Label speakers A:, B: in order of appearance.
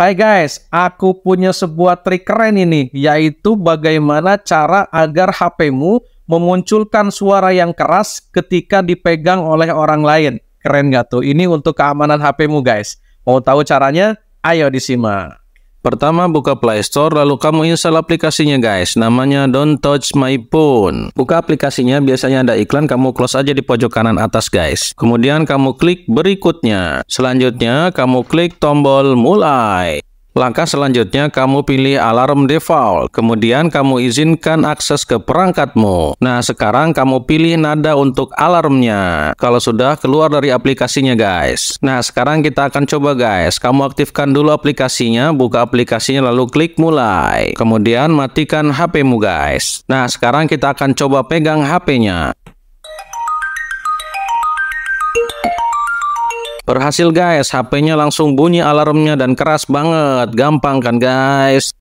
A: Hai guys, aku punya sebuah trik keren ini, yaitu bagaimana cara agar HP-mu memunculkan suara yang keras ketika dipegang oleh orang lain. Keren nggak tuh? Ini untuk keamanan HP-mu guys. Mau tahu caranya? Ayo disimak. Pertama buka Play Store lalu kamu install aplikasinya guys namanya Don't Touch My Phone. Buka aplikasinya biasanya ada iklan kamu close aja di pojok kanan atas guys. Kemudian kamu klik berikutnya. Selanjutnya kamu klik tombol mulai. Langkah selanjutnya kamu pilih alarm default, kemudian kamu izinkan akses ke perangkatmu. Nah, sekarang kamu pilih nada untuk alarmnya. Kalau sudah keluar dari aplikasinya, guys. Nah, sekarang kita akan coba, guys. Kamu aktifkan dulu aplikasinya, buka aplikasinya lalu klik mulai. Kemudian matikan HP-mu, guys. Nah, sekarang kita akan coba pegang HP-nya. Berhasil guys, HP-nya langsung bunyi alarmnya dan keras banget. Gampang kan guys?